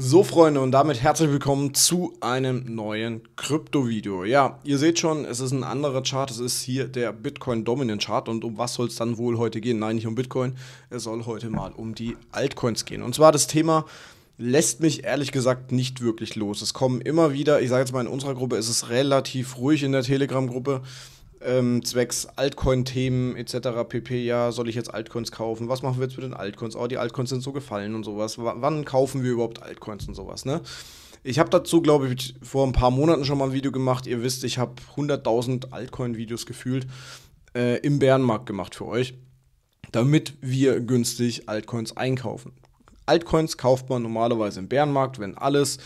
So Freunde und damit herzlich willkommen zu einem neuen Krypto-Video. Ja, ihr seht schon, es ist ein anderer Chart, es ist hier der Bitcoin Dominant Chart und um was soll es dann wohl heute gehen? Nein, nicht um Bitcoin, es soll heute mal um die Altcoins gehen. Und zwar das Thema lässt mich ehrlich gesagt nicht wirklich los. Es kommen immer wieder, ich sage jetzt mal in unserer Gruppe, ist es relativ ruhig in der Telegram-Gruppe ähm, zwecks Altcoin-Themen etc. pp. Ja, soll ich jetzt Altcoins kaufen? Was machen wir jetzt mit den Altcoins? Oh, die Altcoins sind so gefallen und sowas. W wann kaufen wir überhaupt Altcoins und sowas, ne? Ich habe dazu, glaube ich, vor ein paar Monaten schon mal ein Video gemacht. Ihr wisst, ich habe 100.000 Altcoin-Videos gefühlt äh, im Bärenmarkt gemacht für euch, damit wir günstig Altcoins einkaufen. Altcoins kauft man normalerweise im Bärenmarkt, wenn alles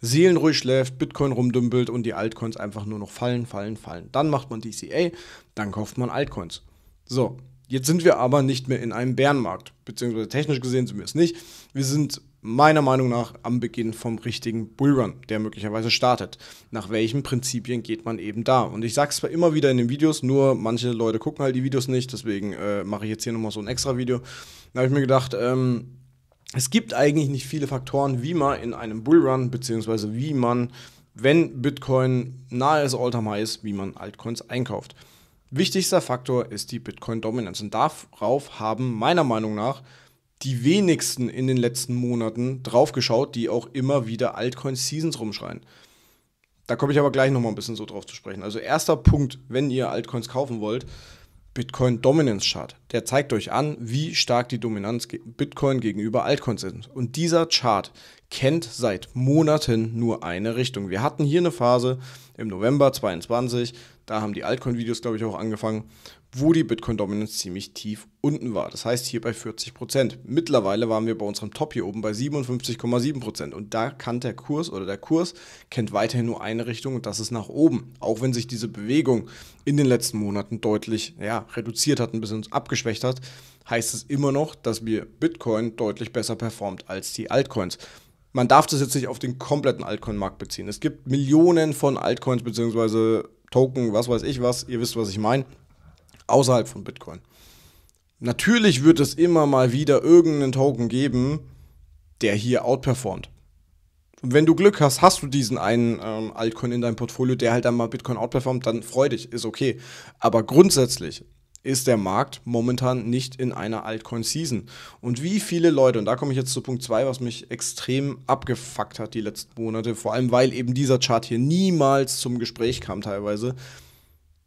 seelenruhig schläft, Bitcoin rumdümpelt und die Altcoins einfach nur noch fallen, fallen, fallen. Dann macht man DCA, dann kauft man Altcoins. So, jetzt sind wir aber nicht mehr in einem Bärenmarkt, beziehungsweise technisch gesehen sind wir es nicht. Wir sind meiner Meinung nach am Beginn vom richtigen Bullrun, der möglicherweise startet. Nach welchen Prinzipien geht man eben da? Und ich sage es zwar immer wieder in den Videos, nur manche Leute gucken halt die Videos nicht, deswegen äh, mache ich jetzt hier nochmal so ein extra Video. Da habe ich mir gedacht, ähm, es gibt eigentlich nicht viele Faktoren, wie man in einem Bullrun, beziehungsweise wie man, wenn Bitcoin nahe des all time ist, wie man Altcoins einkauft. Wichtigster Faktor ist die Bitcoin-Dominanz und darauf haben meiner Meinung nach die wenigsten in den letzten Monaten draufgeschaut, die auch immer wieder Altcoin-Seasons rumschreien. Da komme ich aber gleich nochmal ein bisschen so drauf zu sprechen. Also erster Punkt, wenn ihr Altcoins kaufen wollt, Bitcoin Dominance Chart. Der zeigt euch an, wie stark die Dominanz Bitcoin gegenüber Altcoins ist. Und dieser Chart kennt seit Monaten nur eine Richtung. Wir hatten hier eine Phase im November 22, da haben die Altcoin-Videos, glaube ich, auch angefangen, wo die Bitcoin Dominance ziemlich tief unten war. Das heißt hier bei 40%. Prozent. Mittlerweile waren wir bei unserem Top hier oben bei 57,7% Prozent und da kann der Kurs oder der Kurs kennt weiterhin nur eine Richtung und das ist nach oben. Auch wenn sich diese Bewegung in den letzten Monaten deutlich ja, reduziert hat, und bis uns abgeschwächt hat, heißt es immer noch, dass wir Bitcoin deutlich besser performt als die Altcoins man darf das jetzt nicht auf den kompletten Altcoin-Markt beziehen. Es gibt Millionen von Altcoins bzw. Token, was weiß ich was, ihr wisst, was ich meine außerhalb von Bitcoin. Natürlich wird es immer mal wieder irgendeinen Token geben, der hier outperformt. Und wenn du Glück hast, hast du diesen einen ähm, Altcoin in deinem Portfolio, der halt dann mal Bitcoin outperformt, dann freu dich, ist okay. Aber grundsätzlich ist der Markt momentan nicht in einer Altcoin-Season. Und wie viele Leute, und da komme ich jetzt zu Punkt 2, was mich extrem abgefuckt hat die letzten Monate, vor allem weil eben dieser Chart hier niemals zum Gespräch kam teilweise,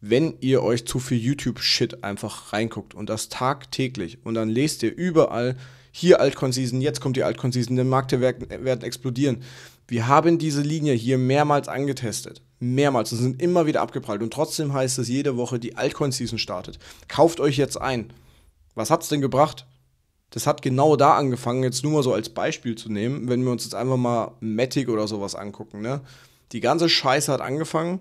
wenn ihr euch zu viel YouTube-Shit einfach reinguckt und das tagtäglich und dann lest ihr überall, hier Altcoin-Season, jetzt kommt die Altcoin-Season, die Märkte werden explodieren. Wir haben diese Linie hier mehrmals angetestet. Mehrmals. Und sind immer wieder abgeprallt. Und trotzdem heißt es jede Woche, die Altcoin-Season startet. Kauft euch jetzt ein. Was hat es denn gebracht? Das hat genau da angefangen, jetzt nur mal so als Beispiel zu nehmen, wenn wir uns jetzt einfach mal Matic oder sowas angucken. Ne? Die ganze Scheiße hat angefangen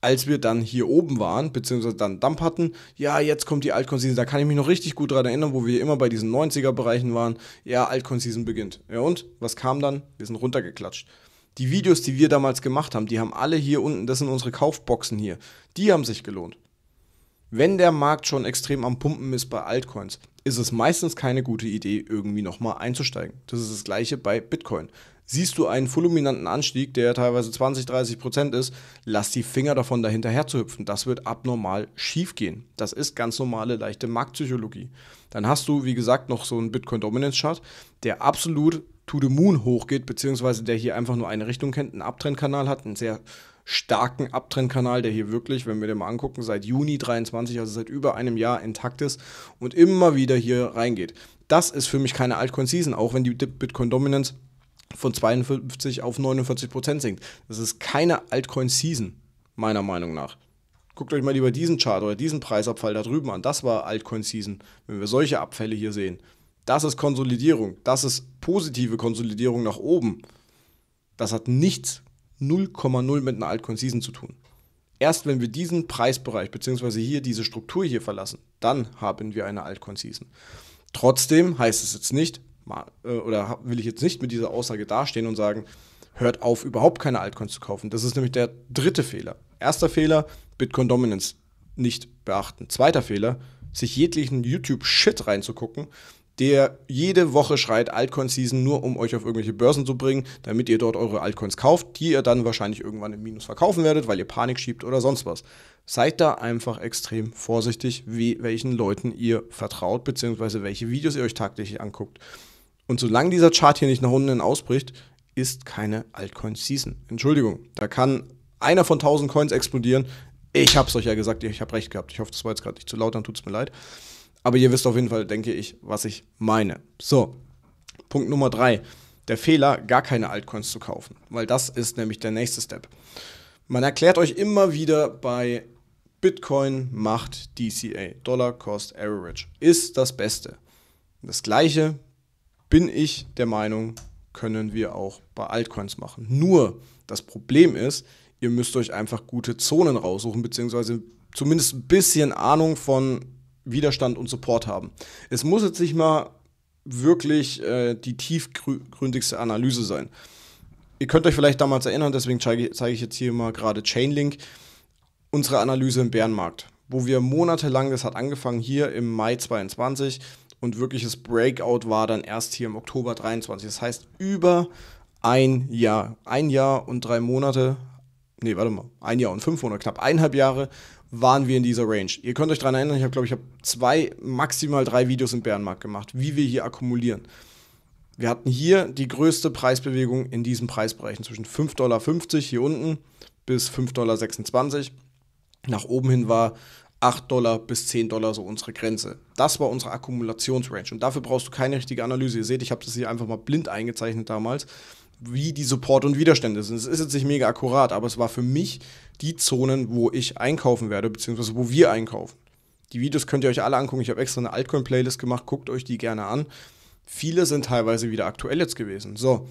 als wir dann hier oben waren, beziehungsweise dann Dump hatten, ja, jetzt kommt die Altcoin Season, da kann ich mich noch richtig gut daran erinnern, wo wir immer bei diesen 90er-Bereichen waren, ja, Altcoin Season beginnt. Ja und, was kam dann? Wir sind runtergeklatscht. Die Videos, die wir damals gemacht haben, die haben alle hier unten, das sind unsere Kaufboxen hier, die haben sich gelohnt. Wenn der Markt schon extrem am Pumpen ist bei Altcoins, ist es meistens keine gute Idee, irgendwie nochmal einzusteigen. Das ist das gleiche bei Bitcoin siehst du einen fulminanten Anstieg, der teilweise 20, 30 Prozent ist, lass die Finger davon da hinterher zu hüpfen. Das wird abnormal schief gehen. Das ist ganz normale, leichte Marktpsychologie. Dann hast du, wie gesagt, noch so einen Bitcoin Dominance Chart, der absolut to the moon hochgeht, beziehungsweise der hier einfach nur eine Richtung kennt, einen Abtrendkanal hat, einen sehr starken Abtrendkanal, der hier wirklich, wenn wir den mal angucken, seit Juni 23, also seit über einem Jahr intakt ist und immer wieder hier reingeht. Das ist für mich keine Altcoin Season, auch wenn die Bitcoin Dominance von 52 auf 49 Prozent sinkt. Das ist keine Altcoin-Season, meiner Meinung nach. Guckt euch mal lieber diesen Chart oder diesen Preisabfall da drüben an. Das war Altcoin-Season, wenn wir solche Abfälle hier sehen. Das ist Konsolidierung. Das ist positive Konsolidierung nach oben. Das hat nichts 0,0 mit einer Altcoin-Season zu tun. Erst wenn wir diesen Preisbereich bzw. hier diese Struktur hier verlassen, dann haben wir eine Altcoin-Season. Trotzdem heißt es jetzt nicht, äh, oder will ich jetzt nicht mit dieser Aussage dastehen und sagen, hört auf, überhaupt keine Altcoins zu kaufen. Das ist nämlich der dritte Fehler. Erster Fehler, Bitcoin Dominance nicht beachten. Zweiter Fehler, sich jeglichen YouTube-Shit reinzugucken, der jede Woche schreit Altcoin-Season, nur um euch auf irgendwelche Börsen zu bringen, damit ihr dort eure Altcoins kauft, die ihr dann wahrscheinlich irgendwann im Minus verkaufen werdet, weil ihr Panik schiebt oder sonst was. Seid da einfach extrem vorsichtig, wie, welchen Leuten ihr vertraut, beziehungsweise welche Videos ihr euch tagtäglich anguckt. Und solange dieser Chart hier nicht nach unten ausbricht, ist keine Altcoin-Season. Entschuldigung, da kann einer von 1000 Coins explodieren. Ich habe es euch ja gesagt, ich habe recht gehabt. Ich hoffe, das war jetzt gerade nicht zu laut, dann tut es mir leid. Aber ihr wisst auf jeden Fall, denke ich, was ich meine. So, Punkt Nummer drei. Der Fehler, gar keine Altcoins zu kaufen, weil das ist nämlich der nächste Step. Man erklärt euch immer wieder bei Bitcoin macht DCA, Dollar Cost Average, ist das Beste. Das gleiche bin ich der Meinung, können wir auch bei Altcoins machen. Nur das Problem ist, ihr müsst euch einfach gute Zonen raussuchen, beziehungsweise zumindest ein bisschen Ahnung von Widerstand und Support haben. Es muss jetzt nicht mal wirklich äh, die tiefgründigste Analyse sein. Ihr könnt euch vielleicht damals erinnern, deswegen zeige, zeige ich jetzt hier mal gerade Chainlink, unsere Analyse im Bärenmarkt, wo wir monatelang, das hat angefangen hier im Mai 22, und wirkliches Breakout war dann erst hier im Oktober 23. Das heißt, über ein Jahr, ein Jahr und drei Monate, nee, warte mal, ein Jahr und fünf Monate, knapp eineinhalb Jahre waren wir in dieser Range. Ihr könnt euch daran erinnern, ich glaube ich, habe zwei, maximal drei Videos im Bärenmarkt gemacht, wie wir hier akkumulieren. Wir hatten hier die größte Preisbewegung in diesen Preisbereichen zwischen 5,50 Dollar hier unten bis 5,26 Dollar. Nach oben hin war 8 Dollar bis 10 Dollar so unsere Grenze. Das war unsere Akkumulationsrange. Und dafür brauchst du keine richtige Analyse. Ihr seht, ich habe das hier einfach mal blind eingezeichnet damals, wie die Support und Widerstände sind. Es ist jetzt nicht mega akkurat, aber es war für mich die Zonen, wo ich einkaufen werde, beziehungsweise wo wir einkaufen. Die Videos könnt ihr euch alle angucken. Ich habe extra eine Altcoin-Playlist gemacht. Guckt euch die gerne an. Viele sind teilweise wieder aktuell jetzt gewesen. So,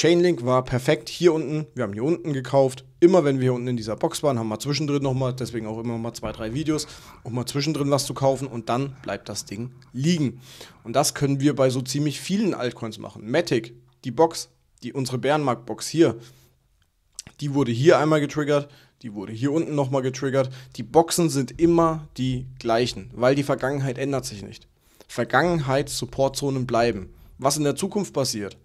Chainlink war perfekt hier unten. Wir haben hier unten gekauft. Immer wenn wir hier unten in dieser Box waren, haben wir zwischendrin nochmal, deswegen auch immer mal zwei, drei Videos, um mal zwischendrin was zu kaufen und dann bleibt das Ding liegen. Und das können wir bei so ziemlich vielen Altcoins machen. Matic, die Box, die unsere Bärenmarkt-Box hier, die wurde hier einmal getriggert, die wurde hier unten nochmal getriggert. Die Boxen sind immer die gleichen, weil die Vergangenheit ändert sich nicht. Vergangenheit-Supportzonen bleiben. Was in der Zukunft passiert,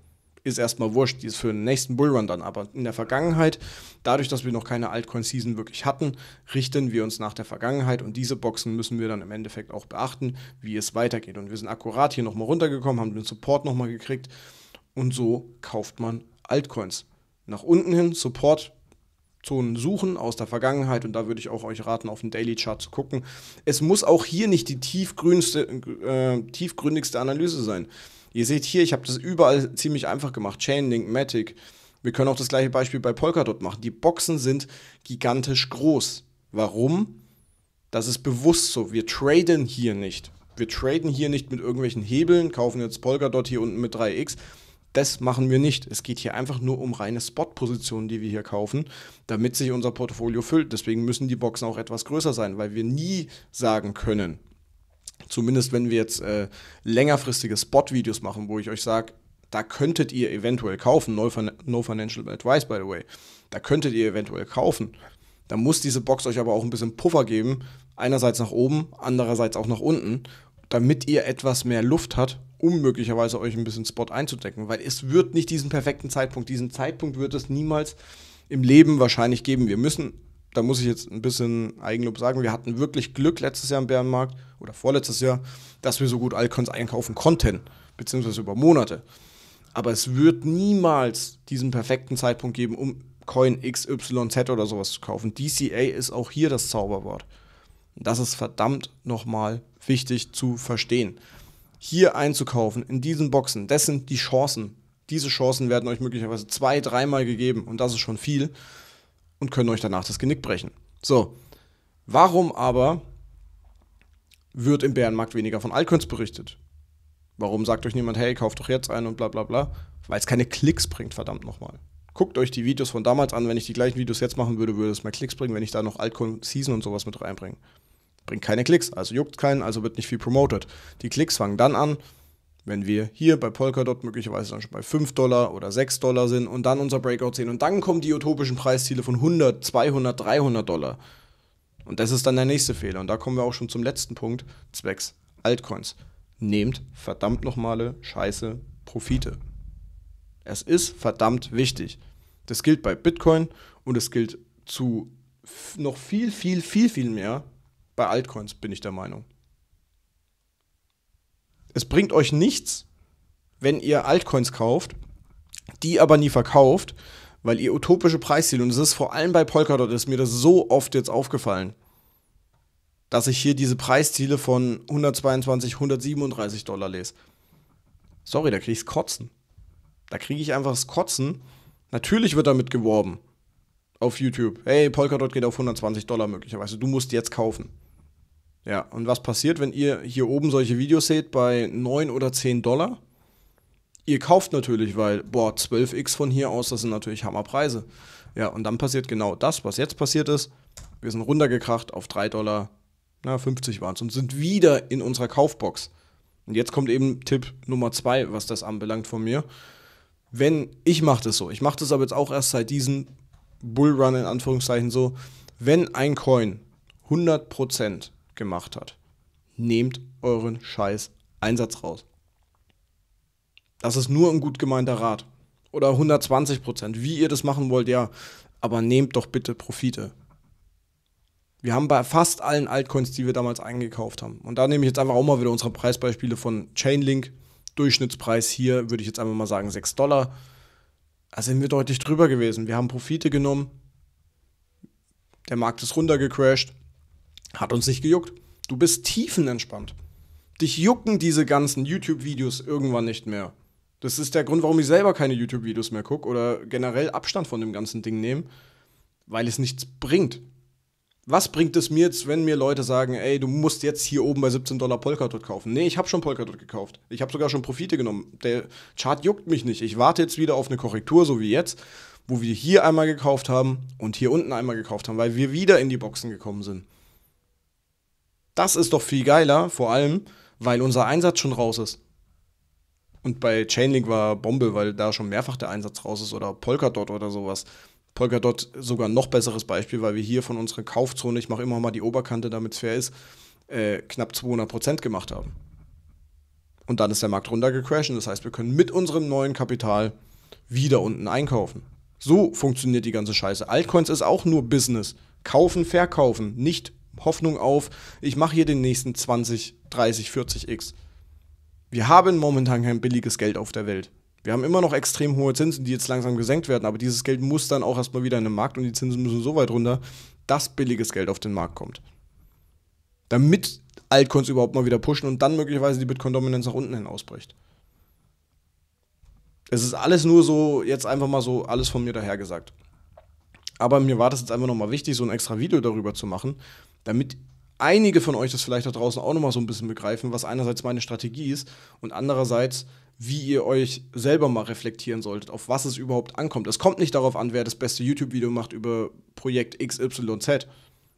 ist erstmal wurscht, die ist für den nächsten Bullrun dann. Aber in der Vergangenheit, dadurch, dass wir noch keine Altcoin-Season wirklich hatten, richten wir uns nach der Vergangenheit und diese Boxen müssen wir dann im Endeffekt auch beachten, wie es weitergeht. Und wir sind akkurat hier nochmal runtergekommen, haben den Support nochmal gekriegt und so kauft man Altcoins. Nach unten hin Support Zonen suchen aus der Vergangenheit und da würde ich auch euch raten, auf den Daily Chart zu gucken. Es muss auch hier nicht die tiefgrünste, äh, tiefgründigste Analyse sein. Ihr seht hier, ich habe das überall ziemlich einfach gemacht. Chainlink, Matic. Wir können auch das gleiche Beispiel bei Polkadot machen. Die Boxen sind gigantisch groß. Warum? Das ist bewusst so. Wir traden hier nicht. Wir traden hier nicht mit irgendwelchen Hebeln, kaufen jetzt Polkadot hier unten mit 3x. Das machen wir nicht. Es geht hier einfach nur um reine Spot-Positionen, die wir hier kaufen, damit sich unser Portfolio füllt. Deswegen müssen die Boxen auch etwas größer sein, weil wir nie sagen können, zumindest wenn wir jetzt äh, längerfristige Spot-Videos machen, wo ich euch sage, da könntet ihr eventuell kaufen, no, no, Financial Advice, by the way, da könntet ihr eventuell kaufen. Da muss diese Box euch aber auch ein bisschen Puffer geben, einerseits nach oben, andererseits auch nach unten, damit ihr etwas mehr Luft hat, um möglicherweise euch ein bisschen Spot einzudecken, weil es wird nicht diesen perfekten Zeitpunkt, diesen Zeitpunkt wird es niemals im Leben wahrscheinlich geben. Wir müssen da muss ich jetzt ein bisschen Eigenlob sagen, wir hatten wirklich Glück letztes Jahr im Bärenmarkt oder vorletztes Jahr, dass wir so gut Alcons einkaufen konnten, beziehungsweise über Monate. Aber es wird niemals diesen perfekten Zeitpunkt geben, um Coin XYZ oder sowas zu kaufen. DCA ist auch hier das Zauberwort. Das ist verdammt nochmal wichtig zu verstehen. Hier einzukaufen, in diesen Boxen, das sind die Chancen. Diese Chancen werden euch möglicherweise zwei, dreimal gegeben und das ist schon viel und können euch danach das Genick brechen. So, warum aber wird im Bärenmarkt weniger von Alcoins berichtet? Warum sagt euch niemand, hey, kauft doch jetzt einen und bla bla bla? Weil es keine Klicks bringt, verdammt nochmal. Guckt euch die Videos von damals an. Wenn ich die gleichen Videos jetzt machen würde, würde es mehr Klicks bringen, wenn ich da noch Altcoin Season und sowas mit reinbringe. Bringt keine Klicks, also juckt keinen, also wird nicht viel promoted. Die Klicks fangen dann an, wenn wir hier bei Polkadot möglicherweise dann schon bei 5 Dollar oder 6 Dollar sind und dann unser Breakout sehen und dann kommen die utopischen Preisziele von 100, 200, 300 Dollar. Und das ist dann der nächste Fehler. Und da kommen wir auch schon zum letzten Punkt, zwecks Altcoins. Nehmt verdammt nochmale scheiße Profite. Es ist verdammt wichtig. Das gilt bei Bitcoin und es gilt zu noch viel, viel, viel, viel mehr bei Altcoins, bin ich der Meinung. Es bringt euch nichts, wenn ihr Altcoins kauft, die aber nie verkauft, weil ihr utopische Preisziele, und es ist vor allem bei Polkadot, ist mir das so oft jetzt aufgefallen, dass ich hier diese Preisziele von 122, 137 Dollar lese. Sorry, da kriege ich's Kotzen. Da kriege ich einfach das Kotzen. Natürlich wird damit geworben. Auf YouTube. Hey, Polkadot geht auf 120 Dollar möglicherweise. Du musst jetzt kaufen. Ja, und was passiert, wenn ihr hier oben solche Videos seht bei 9 oder 10 Dollar? Ihr kauft natürlich, weil, boah, 12x von hier aus, das sind natürlich Hammerpreise. Ja, und dann passiert genau das, was jetzt passiert ist. Wir sind runtergekracht auf 3 Dollar, na, 50 waren es und sind wieder in unserer Kaufbox. Und jetzt kommt eben Tipp Nummer 2, was das anbelangt von mir. Wenn, ich mache das so, ich mache das aber jetzt auch erst seit diesem Bullrun in Anführungszeichen so, wenn ein Coin 100% gemacht hat. Nehmt euren Scheiß Einsatz raus. Das ist nur ein gut gemeinter Rat. Oder 120 Prozent. Wie ihr das machen wollt, ja. Aber nehmt doch bitte Profite. Wir haben bei fast allen Altcoins, die wir damals eingekauft haben. Und da nehme ich jetzt einfach auch mal wieder unsere Preisbeispiele von Chainlink. Durchschnittspreis hier würde ich jetzt einfach mal sagen 6 Dollar. Da sind wir deutlich drüber gewesen. Wir haben Profite genommen. Der Markt ist runtergecrashed. Hat uns nicht gejuckt. Du bist tiefenentspannt. Dich jucken diese ganzen YouTube-Videos irgendwann nicht mehr. Das ist der Grund, warum ich selber keine YouTube-Videos mehr gucke oder generell Abstand von dem ganzen Ding nehme, weil es nichts bringt. Was bringt es mir jetzt, wenn mir Leute sagen, ey, du musst jetzt hier oben bei 17 Dollar Polkadot kaufen? Nee, ich habe schon Polkadot gekauft. Ich habe sogar schon Profite genommen. Der Chart juckt mich nicht. Ich warte jetzt wieder auf eine Korrektur, so wie jetzt, wo wir hier einmal gekauft haben und hier unten einmal gekauft haben, weil wir wieder in die Boxen gekommen sind. Das ist doch viel geiler, vor allem, weil unser Einsatz schon raus ist. Und bei Chainlink war Bombe, weil da schon mehrfach der Einsatz raus ist oder Polkadot oder sowas. Polkadot sogar noch besseres Beispiel, weil wir hier von unserer Kaufzone, ich mache immer mal die Oberkante, damit es fair ist, äh, knapp 200 gemacht haben. Und dann ist der Markt runtergecrashed. Das heißt, wir können mit unserem neuen Kapital wieder unten einkaufen. So funktioniert die ganze Scheiße. Altcoins ist auch nur Business. Kaufen, verkaufen, nicht Hoffnung auf, ich mache hier den nächsten 20, 30, 40x. Wir haben momentan kein billiges Geld auf der Welt. Wir haben immer noch extrem hohe Zinsen, die jetzt langsam gesenkt werden, aber dieses Geld muss dann auch erstmal wieder in den Markt und die Zinsen müssen so weit runter, dass billiges Geld auf den Markt kommt. Damit Altcoins überhaupt mal wieder pushen und dann möglicherweise die Bitcoin-Dominanz nach unten hin ausbricht. Es ist alles nur so, jetzt einfach mal so alles von mir dahergesagt. Aber mir war das jetzt einfach nochmal wichtig, so ein extra Video darüber zu machen, damit einige von euch das vielleicht da draußen auch nochmal so ein bisschen begreifen, was einerseits meine Strategie ist und andererseits, wie ihr euch selber mal reflektieren solltet, auf was es überhaupt ankommt. Es kommt nicht darauf an, wer das beste YouTube-Video macht über Projekt XYZ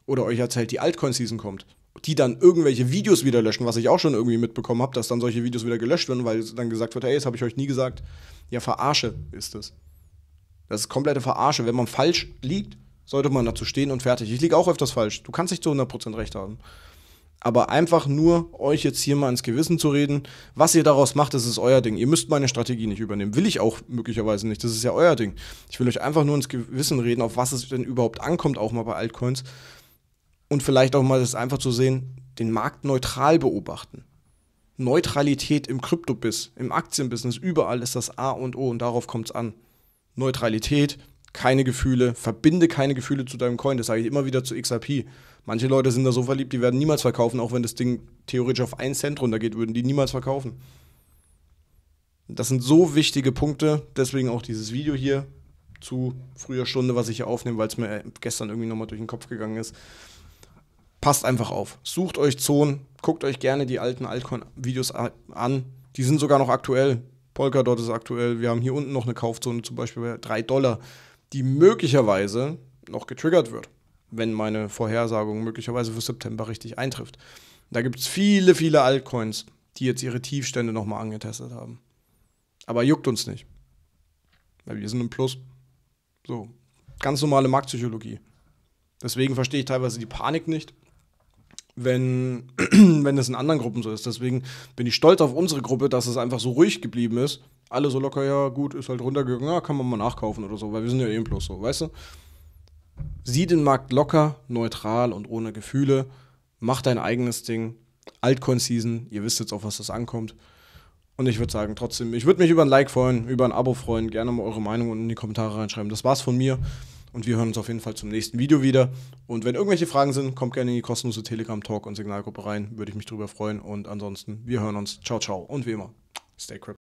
oder euch erzählt, die Altcoin-Season kommt. Die dann irgendwelche Videos wieder löschen, was ich auch schon irgendwie mitbekommen habe, dass dann solche Videos wieder gelöscht werden, weil dann gesagt wird, hey, das habe ich euch nie gesagt. Ja, Verarsche ist es. Das ist komplette Verarsche. Wenn man falsch liegt, sollte man dazu stehen und fertig. Ich liege auch öfters falsch. Du kannst nicht zu 100% recht haben. Aber einfach nur euch jetzt hier mal ins Gewissen zu reden, was ihr daraus macht, das ist euer Ding. Ihr müsst meine Strategie nicht übernehmen. Will ich auch möglicherweise nicht. Das ist ja euer Ding. Ich will euch einfach nur ins Gewissen reden, auf was es denn überhaupt ankommt, auch mal bei Altcoins. Und vielleicht auch mal das einfach zu sehen, den Markt neutral beobachten. Neutralität im Kryptobiss, im Aktienbusiness, überall ist das A und O und darauf kommt es an. Neutralität, keine Gefühle, verbinde keine Gefühle zu deinem Coin. Das sage ich immer wieder zu XRP. Manche Leute sind da so verliebt, die werden niemals verkaufen, auch wenn das Ding theoretisch auf einen Cent runtergeht, würden die niemals verkaufen. Das sind so wichtige Punkte, deswegen auch dieses Video hier zu früher Stunde, was ich hier aufnehme, weil es mir äh, gestern irgendwie nochmal durch den Kopf gegangen ist. Passt einfach auf. Sucht euch Zonen, guckt euch gerne die alten Altcoin-Videos an. Die sind sogar noch aktuell. Polkadot ist aktuell, wir haben hier unten noch eine Kaufzone, zum Beispiel bei 3 Dollar, die möglicherweise noch getriggert wird, wenn meine Vorhersagung möglicherweise für September richtig eintrifft. Da gibt es viele, viele Altcoins, die jetzt ihre Tiefstände nochmal angetestet haben. Aber juckt uns nicht. Weil wir sind im Plus. So, ganz normale Marktpsychologie. Deswegen verstehe ich teilweise die Panik nicht wenn, wenn es in anderen Gruppen so ist. Deswegen bin ich stolz auf unsere Gruppe, dass es einfach so ruhig geblieben ist. Alle so locker, ja, gut, ist halt runtergegangen, ja, kann man mal nachkaufen oder so, weil wir sind ja eben eh bloß so, weißt du? Sieh den Markt locker, neutral und ohne Gefühle. Mach dein eigenes Ding. Altcoin-Season, ihr wisst jetzt, auf was das ankommt. Und ich würde sagen, trotzdem, ich würde mich über ein Like freuen, über ein Abo freuen, gerne mal eure Meinung unten in die Kommentare reinschreiben. Das war's von mir. Und wir hören uns auf jeden Fall zum nächsten Video wieder. Und wenn irgendwelche Fragen sind, kommt gerne in die kostenlose Telegram-Talk- und Signalgruppe rein. Würde ich mich drüber freuen. Und ansonsten, wir hören uns. Ciao, ciao. Und wie immer, stay crypto.